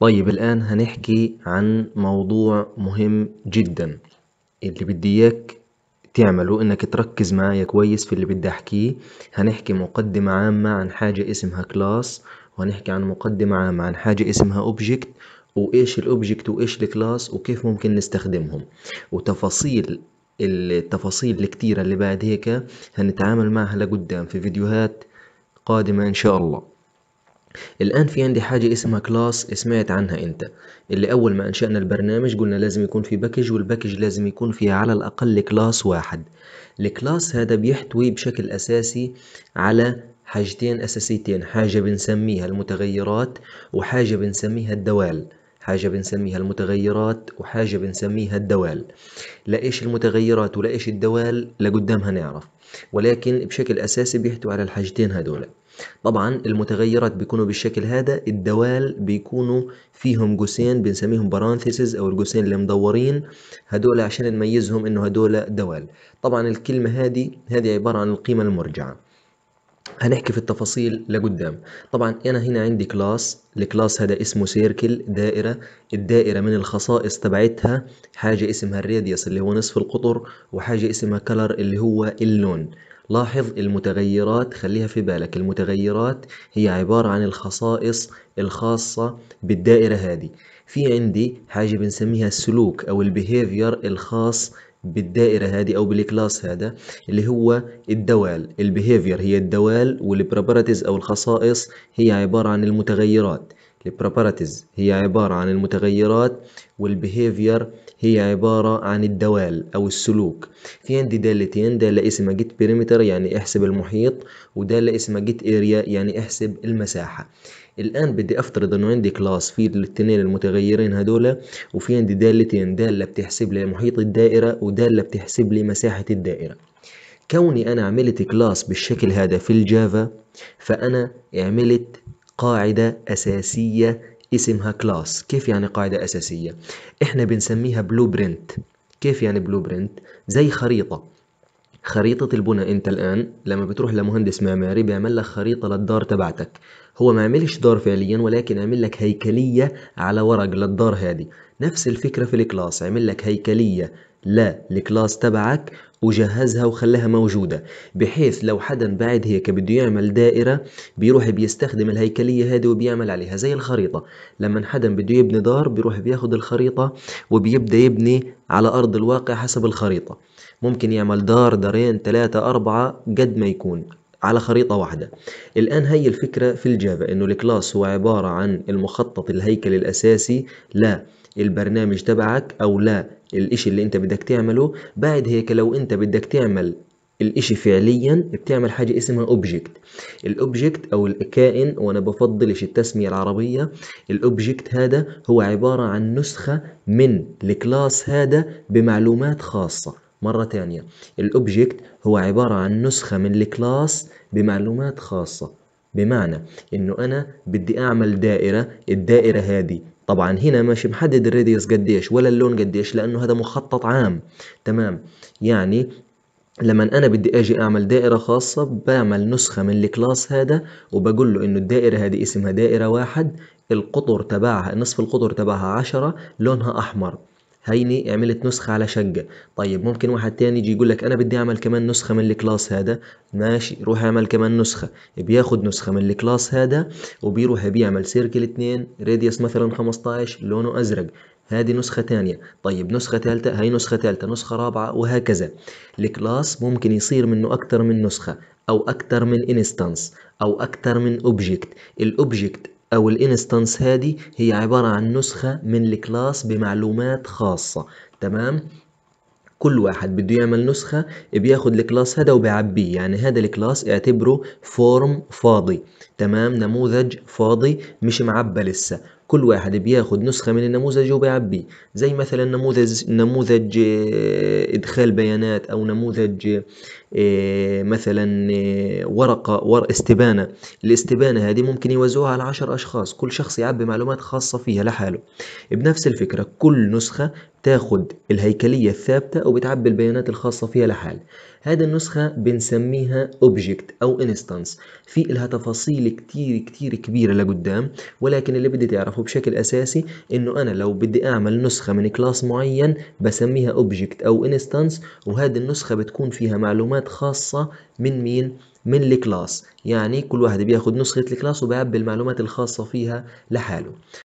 طيب الآن هنحكي عن موضوع مهم جدا اللي بدي إياك تعمله إنك تركز معايا كويس في اللي بدي أحكيه هنحكي مقدمة عامة عن حاجة اسمها كلاس وهنحكي عن مقدمة عامة عن حاجة اسمها أوبجكت وإيش الأوبجكت وإيش الكلاس وكيف ممكن نستخدمهم وتفاصيل التفاصيل الكتيرة اللي بعد هيك هنتعامل معها لقدام في فيديوهات قادمة إن شاء الله الآن في عندي حاجة اسمها كلاس سمعت عنها أنت اللي أول ما أنشأنا البرنامج قلنا لازم يكون في باكج والباكج لازم يكون فيها على الأقل كلاس واحد الكلاس هذا بيحتوي بشكل أساسي على حاجتين أساسيتين حاجة بنسميها المتغيرات وحاجة بنسميها الدوال حاجة بنسميها المتغيرات وحاجة بنسميها الدوال لا إيش المتغيرات ولا إيش الدوال لقدام هنعرف ولكن بشكل أساسي بيحتوي على الحاجتين هدول طبعا المتغيرات بيكونوا بالشكل هذا الدوال بيكونوا فيهم قوسين بنسميهم برانثيسز او القوسين اللي مدورين هدول عشان نميزهم انه هدول دوال طبعا الكلمة هذه هذه عبارة عن القيمة المرجعة هنحكي في التفاصيل لقدام طبعا انا هنا عندي كلاس الكلاس هذا اسمه سيركل دائرة الدائرة من الخصائص تبعتها حاجة اسمها الراديوس اللي هو نصف القطر وحاجة اسمها كلر اللي هو اللون لاحظ المتغيرات خليها في بالك المتغيرات هي عبارة عن الخصائص الخاصة بالدائرة هذه في عندي حاجة بنسميها السلوك أو البيهيفير الخاص بالدائرة هذه أو بالكلاس هذا اللي هو الدوال البيهيفير هي الدوال والبروبرتيز أو الخصائص هي عبارة عن المتغيرات البروبرتيز هي عبارة عن المتغيرات والبيهيفير هي عبارة عن الدوال أو السلوك في عندي دالتين دالة اسمها جيت بريمتر يعني احسب المحيط ودالة اسمها جيت اريا يعني احسب المساحة الان بدي افترض انه عندي كلاس في الاثنين المتغيرين هدول وفي عندي دالتين داله بتحسب لي محيط الدائره وداله بتحسب لي مساحه الدائره كوني انا عملت كلاس بالشكل هذا في الجافا فانا عملت قاعده اساسيه اسمها كلاس كيف يعني قاعده اساسيه احنا بنسميها بلو برنت كيف يعني بلو برنت زي خريطه خريطة البناء أنت الآن لما بتروح لمهندس معماري بيعمل لك خريطة للدار تبعتك هو ما عملش دار فعليا ولكن عمل لك هيكلية على ورق للدار هذه نفس الفكرة في الكلاس عمل لك هيكلية لا الكلاس تبعك وجهزها وخلاها موجودة بحيث لو حدا بعد هيك بده يعمل دائرة بيروح بيستخدم الهيكلية هذه وبيعمل عليها زي الخريطة لما حدا بده يبني دار بيروح بياخد الخريطة وبيبدأ يبني على أرض الواقع حسب الخريطة ممكن يعمل دار دارين ثلاثة أربعة قد ما يكون على خريطة واحدة الآن هي الفكرة في الجافا إنه الكلاس هو عبارة عن المخطط الهيكلي الأساسي لا البرنامج تبعك أو لا الإشي اللي أنت بدك تعمله بعد هيك لو أنت بدك تعمل الإشي فعليا بتعمل حاجة اسمها اوبجكت الاوبجكت او الكائن وانا بفضلش التسمية العربية الاوبجكت هذا هو عبارة عن نسخة من الكلاس هذا بمعلومات خاصة مرة تانية الأوبجكت هو عبارة عن نسخة من الكلاس بمعلومات خاصة بمعنى انه انا بدي اعمل دائرة الدائرة هذه طبعا هنا ماشي محدد الراديوس قديش ولا اللون قديش لانه هذا مخطط عام تمام يعني لما انا بدي اجي اعمل دائرة خاصة بعمل نسخة من الكلاس هذا وبقول له انه الدائرة هذه اسمها دائرة واحد القطر تبعها نصف القطر تبعها عشرة لونها احمر هيني عملت نسخة على شقة طيب ممكن واحد تاني يجي يقول لك أنا بدي أعمل كمان نسخة من الكلاس هذا ماشي روح أعمل كمان نسخة بياخد نسخة من الكلاس هذا وبيروح بيعمل سيركل اتنين راديوس مثلا 15 لونه أزرق هذه نسخة ثانية طيب نسخة ثالثة هاي نسخة ثالثة نسخة رابعة وهكذا الكلاس ممكن يصير منه أكثر من نسخة أو أكثر من انستانس أو أكثر من أوبجكت الأوبجكت أو الانستانس هذه هي عبارة عن نسخة من الكلاس بمعلومات خاصة تمام كل واحد بده يعمل نسخة بياخد الكلاس هذا وبيعبيه يعني هذا الكلاس اعتبره فورم فاضي تمام نموذج فاضي مش معبى لسه كل واحد بياخد نسخة من النموذج وبيعبيه زي مثلا نموذج نموذج آه، إدخال بيانات أو نموذج آه، مثلا آه، ورقة استبانة الاستبانة هذه ممكن يوزعوها على عشر أشخاص كل شخص يعبي معلومات خاصة فيها لحاله بنفس الفكرة كل نسخة تاخد الهيكلية الثابتة وبتعبي البيانات الخاصة فيها لحال هذه النسخة بنسميها اوبجكت او انستانس في لها تفاصيل كتير كتير كبيرة لقدام ولكن اللي بدي تعرفه بشكل اساسي انه انا لو بدي اعمل نسخة من كلاس معين بسميها اوبجكت او انستانس وهذه النسخة بتكون فيها معلومات خاصة من مين من الكلاس يعني كل واحد بياخد نسخة الكلاس وبيعبي المعلومات الخاصة فيها لحاله